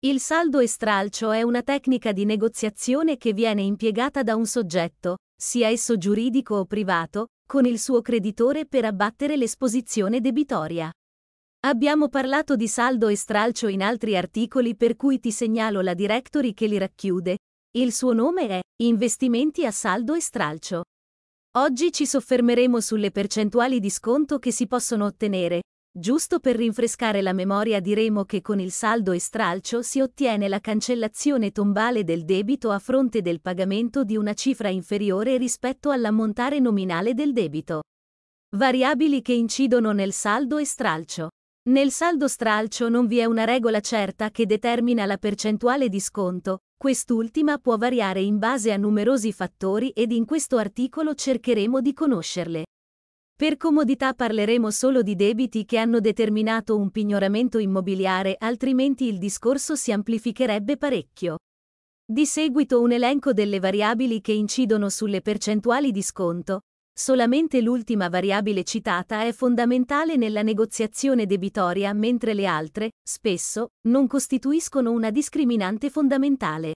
Il saldo e stralcio è una tecnica di negoziazione che viene impiegata da un soggetto, sia esso giuridico o privato, con il suo creditore per abbattere l'esposizione debitoria. Abbiamo parlato di saldo e stralcio in altri articoli per cui ti segnalo la directory che li racchiude. Il suo nome è Investimenti a saldo e stralcio. Oggi ci soffermeremo sulle percentuali di sconto che si possono ottenere, Giusto per rinfrescare la memoria diremo che con il saldo e stralcio si ottiene la cancellazione tombale del debito a fronte del pagamento di una cifra inferiore rispetto all'ammontare nominale del debito. Variabili che incidono nel saldo e stralcio. Nel saldo stralcio non vi è una regola certa che determina la percentuale di sconto, quest'ultima può variare in base a numerosi fattori ed in questo articolo cercheremo di conoscerle. Per comodità parleremo solo di debiti che hanno determinato un pignoramento immobiliare, altrimenti il discorso si amplificherebbe parecchio. Di seguito un elenco delle variabili che incidono sulle percentuali di sconto. Solamente l'ultima variabile citata è fondamentale nella negoziazione debitoria, mentre le altre, spesso, non costituiscono una discriminante fondamentale.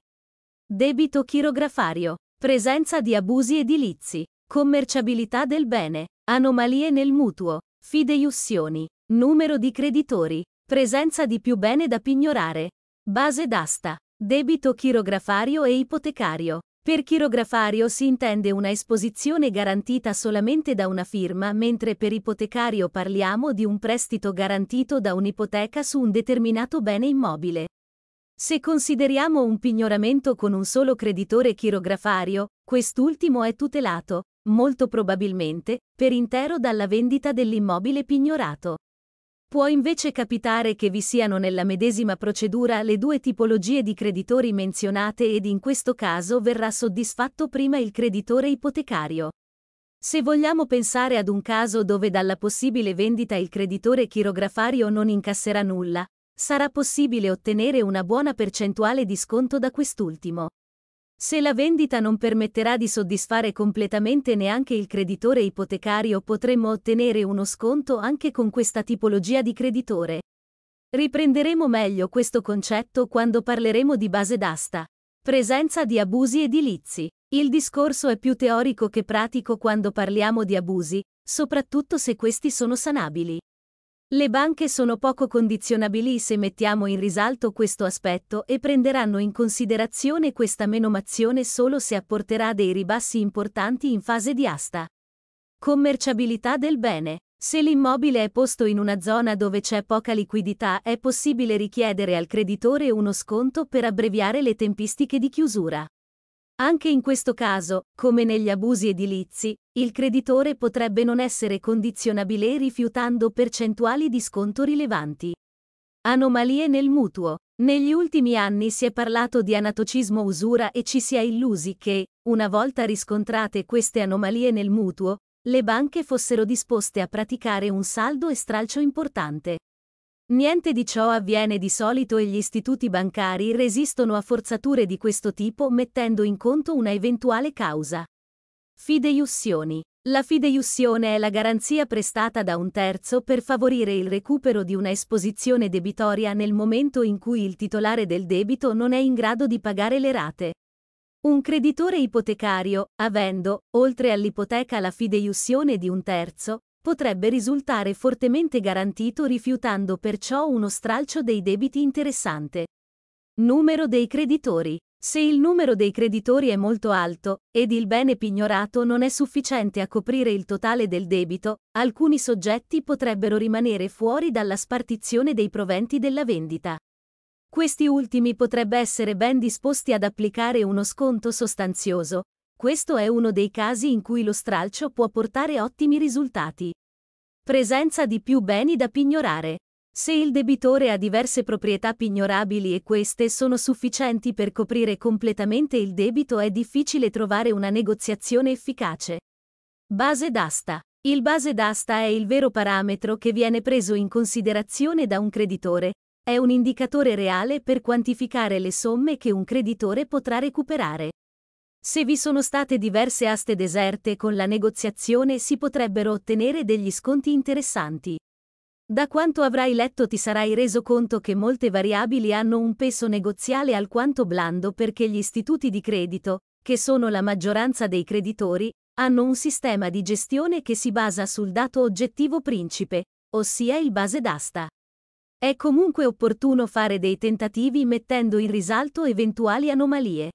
Debito chirografario. Presenza di abusi edilizi. Commerciabilità del bene. Anomalie nel mutuo. Fideiussioni. Numero di creditori. Presenza di più bene da pignorare. Base d'asta. Debito chirografario e ipotecario. Per chirografario si intende una esposizione garantita solamente da una firma, mentre per ipotecario parliamo di un prestito garantito da un'ipoteca su un determinato bene immobile. Se consideriamo un pignoramento con un solo creditore chirografario, quest'ultimo è tutelato, molto probabilmente, per intero dalla vendita dell'immobile pignorato. Può invece capitare che vi siano nella medesima procedura le due tipologie di creditori menzionate ed in questo caso verrà soddisfatto prima il creditore ipotecario. Se vogliamo pensare ad un caso dove dalla possibile vendita il creditore chirografario non incasserà nulla, sarà possibile ottenere una buona percentuale di sconto da quest'ultimo. Se la vendita non permetterà di soddisfare completamente neanche il creditore ipotecario potremmo ottenere uno sconto anche con questa tipologia di creditore. Riprenderemo meglio questo concetto quando parleremo di base d'asta. Presenza di abusi edilizi. Il discorso è più teorico che pratico quando parliamo di abusi, soprattutto se questi sono sanabili. Le banche sono poco condizionabili se mettiamo in risalto questo aspetto e prenderanno in considerazione questa menomazione solo se apporterà dei ribassi importanti in fase di asta. Commerciabilità del bene. Se l'immobile è posto in una zona dove c'è poca liquidità è possibile richiedere al creditore uno sconto per abbreviare le tempistiche di chiusura. Anche in questo caso, come negli abusi edilizi, il creditore potrebbe non essere condizionabile rifiutando percentuali di sconto rilevanti. Anomalie nel mutuo. Negli ultimi anni si è parlato di anatocismo usura e ci si è illusi che, una volta riscontrate queste anomalie nel mutuo, le banche fossero disposte a praticare un saldo e stralcio importante. Niente di ciò avviene di solito e gli istituti bancari resistono a forzature di questo tipo mettendo in conto una eventuale causa. Fideiussioni. La fideiussione è la garanzia prestata da un terzo per favorire il recupero di una esposizione debitoria nel momento in cui il titolare del debito non è in grado di pagare le rate. Un creditore ipotecario, avendo, oltre all'ipoteca la fideiussione di un terzo, potrebbe risultare fortemente garantito rifiutando perciò uno stralcio dei debiti interessante. Numero dei creditori. Se il numero dei creditori è molto alto, ed il bene pignorato non è sufficiente a coprire il totale del debito, alcuni soggetti potrebbero rimanere fuori dalla spartizione dei proventi della vendita. Questi ultimi potrebbe essere ben disposti ad applicare uno sconto sostanzioso, questo è uno dei casi in cui lo stralcio può portare ottimi risultati. Presenza di più beni da pignorare. Se il debitore ha diverse proprietà pignorabili e queste sono sufficienti per coprire completamente il debito è difficile trovare una negoziazione efficace. Base d'asta. Il base d'asta è il vero parametro che viene preso in considerazione da un creditore, è un indicatore reale per quantificare le somme che un creditore potrà recuperare. Se vi sono state diverse aste deserte con la negoziazione si potrebbero ottenere degli sconti interessanti. Da quanto avrai letto ti sarai reso conto che molte variabili hanno un peso negoziale alquanto blando perché gli istituti di credito, che sono la maggioranza dei creditori, hanno un sistema di gestione che si basa sul dato oggettivo principe, ossia il base d'asta. È comunque opportuno fare dei tentativi mettendo in risalto eventuali anomalie.